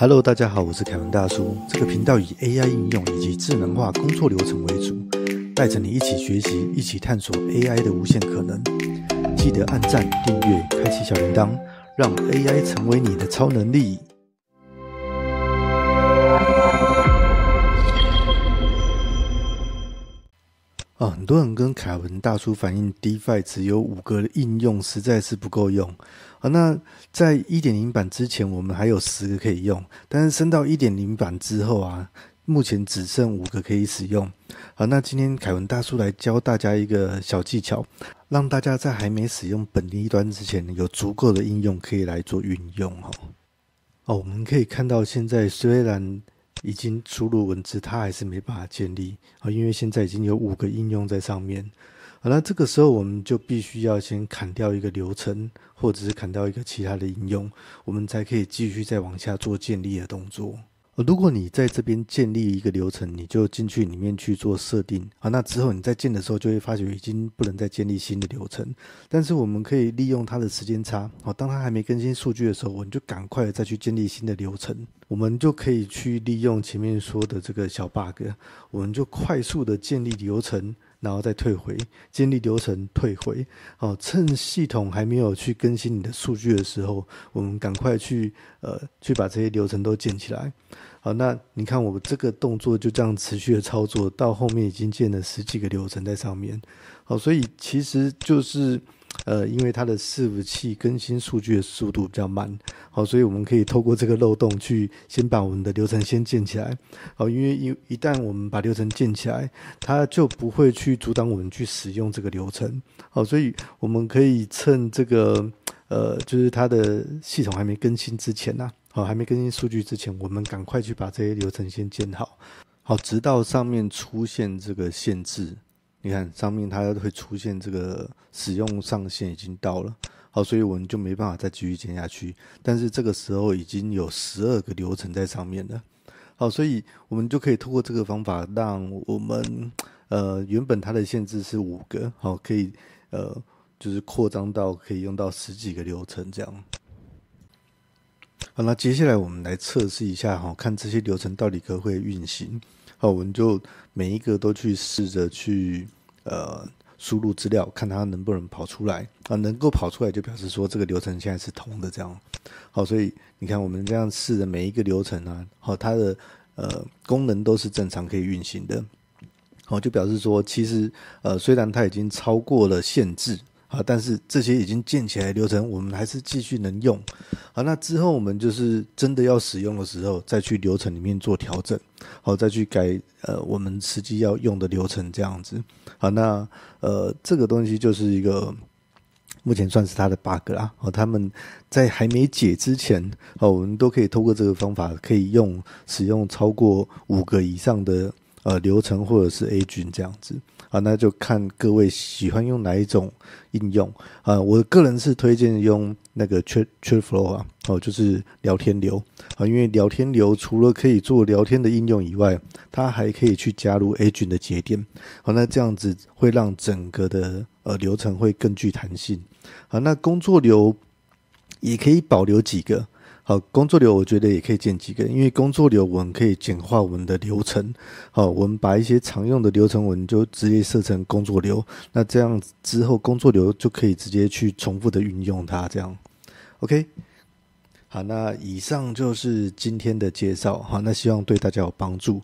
Hello，大家好，我是凯文大叔。这个频道以 AI 应用以及智能化工作流程为主，带着你一起学习，一起探索 AI 的无限可能。记得按赞、订阅、开启小铃铛，让 AI 成为你的超能力。多人跟凯文大叔反映，DeFi 只有五个应用，实在是不够用。那在一点零版之前，我们还有十个可以用，但是升到一点零版之后啊，目前只剩五个可以使用。好，那今天凯文大叔来教大家一个小技巧，让大家在还没使用本地端之前，有足够的应用可以来做运用。哦。哦，我们可以看到，现在虽然。已经输入文字，它还是没办法建立啊，因为现在已经有五个应用在上面。好了，这个时候我们就必须要先砍掉一个流程，或者是砍掉一个其他的应用，我们才可以继续再往下做建立的动作。如果你在这边建立一个流程，你就进去里面去做设定啊，那之后你在建的时候就会发觉已经不能再建立新的流程。但是我们可以利用它的时间差，好，当它还没更新数据的时候，我们就赶快再去建立新的流程。我们就可以去利用前面说的这个小 bug，我们就快速的建立流程，然后再退回建立流程退回，哦，趁系统还没有去更新你的数据的时候，我们赶快去呃去把这些流程都建起来。好，那你看我这个动作就这样持续的操作，到后面已经建了十几个流程在上面。好，所以其实就是。呃，因为它的伺服器更新数据的速度比较慢，好，所以我们可以透过这个漏洞去先把我们的流程先建起来，好，因为一一旦我们把流程建起来，它就不会去阻挡我们去使用这个流程，好，所以我们可以趁这个呃，就是它的系统还没更新之前呐，好，还没更新数据之前，我们赶快去把这些流程先建好，好，直到上面出现这个限制。你看上面它会出现这个使用上限已经到了，好，所以我们就没办法再继续减下去。但是这个时候已经有十二个流程在上面了，好，所以我们就可以通过这个方法，让我们呃原本它的限制是五个，好，可以呃就是扩张到可以用到十几个流程这样。好，那接下来我们来测试一下，好，看这些流程到底可不可以运行。好，我们就每一个都去试着去。呃，输入资料，看它能不能跑出来啊？能够跑出来，就表示说这个流程现在是通的这样。好，所以你看我们这样试的每一个流程啊，好，它的呃功能都是正常可以运行的。好，就表示说，其实呃，虽然它已经超过了限制。啊，但是这些已经建起来流程，我们还是继续能用。好，那之后我们就是真的要使用的时候，再去流程里面做调整。好，再去改呃我们实际要用的流程这样子。好，那呃这个东西就是一个目前算是它的 bug 啦。好，他们在还没解之前，好我们都可以透过这个方法可以用使用超过五个以上的。呃，流程或者是 Agent 这样子啊，那就看各位喜欢用哪一种应用啊。我个人是推荐用那个 Chat ChatFlow 啊，哦，就是聊天流啊，因为聊天流除了可以做聊天的应用以外，它还可以去加入 Agent 的节点，好，那这样子会让整个的呃流程会更具弹性啊。那工作流也可以保留几个。好，工作流我觉得也可以建几个，因为工作流我们可以简化我们的流程。好，我们把一些常用的流程，我们就直接设成工作流。那这样之后，工作流就可以直接去重复的运用它。这样，OK。好，那以上就是今天的介绍。好，那希望对大家有帮助。